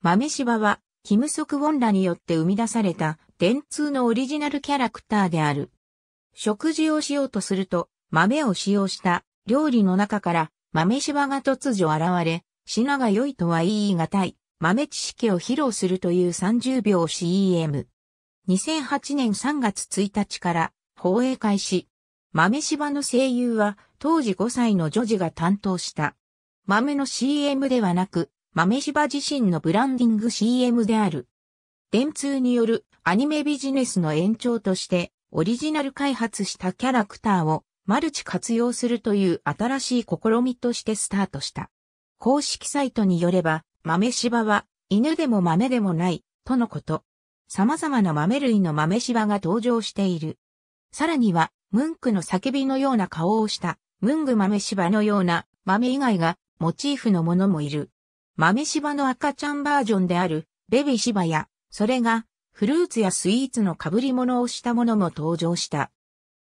豆柴は、キムソクウォンらによって生み出された、電通のオリジナルキャラクターである。食事をしようとすると、豆を使用した料理の中から豆柴が突如現れ、品が良いとは言い難い豆知識を披露するという30秒 CM。2008年3月1日から放映開始。豆柴の声優は当時5歳の女児が担当した。豆の CM ではなく、豆柴自身のブランディング CM である。電通によるアニメビジネスの延長としてオリジナル開発したキャラクターをマルチ活用するという新しい試みとしてスタートした。公式サイトによれば、豆柴は犬でも豆でもない、とのこと。様々な豆類の豆柴が登場している。さらには、ムンクの叫びのような顔をした、ムング豆柴のような豆以外がモチーフのものもいる。豆柴の赤ちゃんバージョンである、ベビ柴や、それが、フルーツやスイーツの被り物をしたものも登場した。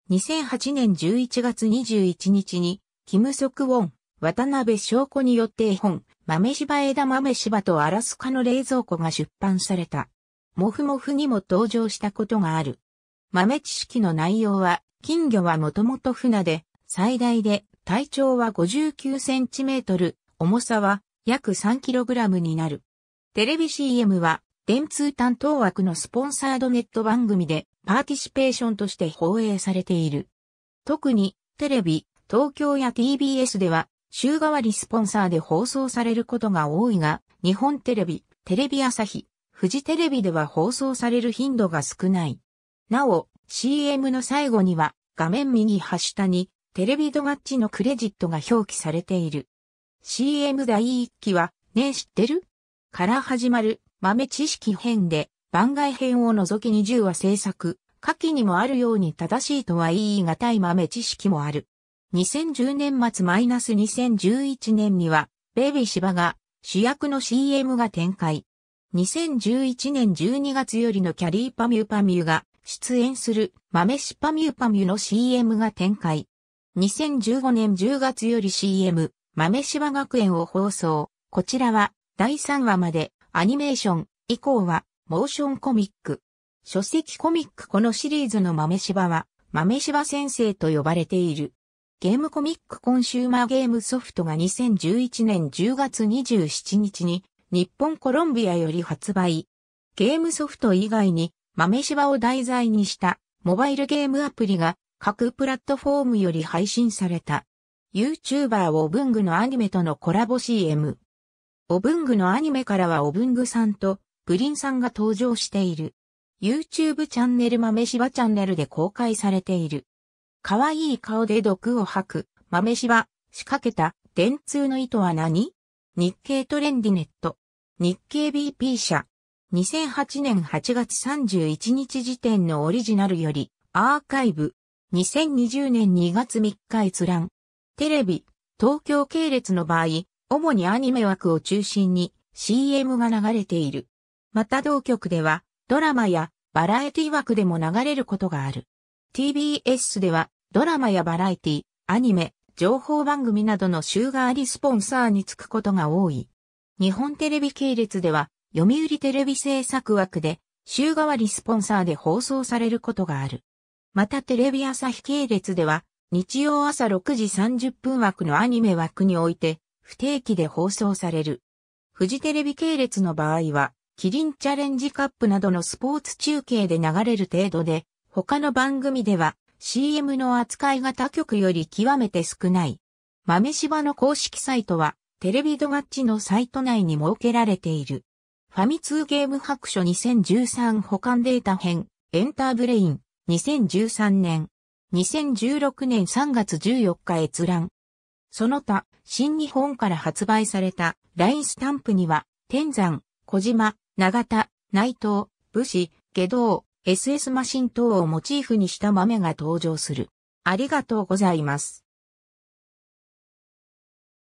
2008年11月21日に、キム・ソクウォン、渡辺翔子によって絵本、豆柴枝豆柴とアラスカの冷蔵庫が出版された。もふもふにも登場したことがある。豆知識の内容は、金魚はもともと船で、最大で体長は59センチメートル、重さは約 3kg になる。テレビ CM は、電通担当枠のスポンサードネット番組でパーティシペーションとして放映されている。特に、テレビ、東京や TBS では、週替わりスポンサーで放送されることが多いが、日本テレビ、テレビ朝日、富士テレビでは放送される頻度が少ない。なお、CM の最後には、画面右端下に、テレビドガッチのクレジットが表記されている。CM 第1期は、ねえ知ってるから始まる豆知識編で番外編を除き20話制作、下記にもあるように正しいとは言い難い豆知識もある。2010年末マイナス2011年には、ベイビー芝が主役の CM が展開。2011年12月よりのキャリーパミューパミューが出演する豆しパミューパミューの CM が展開。2015年10月より CM、豆柴学園を放送。こちらは第3話までアニメーション、以降はモーションコミック。書籍コミックこのシリーズの豆柴は豆柴先生と呼ばれている。ゲームコミックコンシューマーゲームソフトが2011年10月27日に日本コロンビアより発売。ゲームソフト以外に豆柴を題材にしたモバイルゲームアプリが各プラットフォームより配信された。YouTuber オブングのアニメとのコラボ CM。オブングのアニメからはオブングさんとプリンさんが登場している。YouTube チャンネル豆柴チャンネルで公開されている。可愛いい顔で毒を吐く、豆柴仕掛けた、電通の意図は何日経トレンディネット。日経 BP 社。2008年8月31日時点のオリジナルより、アーカイブ。2020年2月3日閲覧。テレビ、東京系列の場合、主にアニメ枠を中心に CM が流れている。また同局ではドラマやバラエティ枠でも流れることがある。TBS ではドラマやバラエティ、アニメ、情報番組などの週替わりスポンサーにつくことが多い。日本テレビ系列では読売テレビ制作枠で週替わりスポンサーで放送されることがある。またテレビ朝日系列では日曜朝6時30分枠のアニメ枠において、不定期で放送される。フジテレビ系列の場合は、キリンチャレンジカップなどのスポーツ中継で流れる程度で、他の番組では CM の扱いが他局より極めて少ない。豆柴の公式サイトは、テレビドガッチのサイト内に設けられている。ファミ通ゲーム白書2013保管データ編、エンターブレイン、2013年。2016年3月14日閲覧。その他、新日本から発売されたラインスタンプには、天山、小島、長田、内藤、武士、下道、SS マシン等をモチーフにした豆が登場する。ありがとうございます。